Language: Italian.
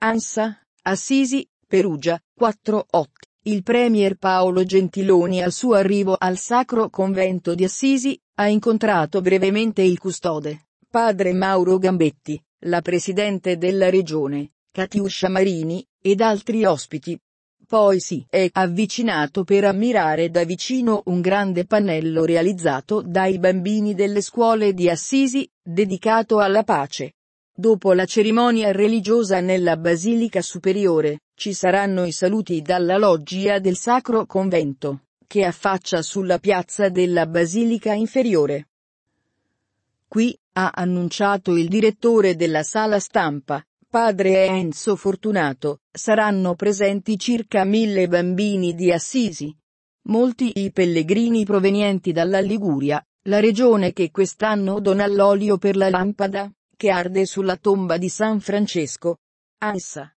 Ansa, Assisi, Perugia, 4-8. Il premier Paolo Gentiloni al suo arrivo al Sacro Convento di Assisi, ha incontrato brevemente il custode, padre Mauro Gambetti, la presidente della regione, Catiuscia Marini, ed altri ospiti. Poi si è avvicinato per ammirare da vicino un grande pannello realizzato dai bambini delle scuole di Assisi, dedicato alla pace. Dopo la cerimonia religiosa nella Basilica Superiore, ci saranno i saluti dalla loggia del Sacro Convento, che affaccia sulla piazza della Basilica Inferiore. Qui, ha annunciato il direttore della sala stampa, padre Enzo Fortunato, saranno presenti circa mille bambini di Assisi. Molti i pellegrini provenienti dalla Liguria, la regione che quest'anno dona l'olio per la lampada che arde sulla tomba di San Francesco. Ansa.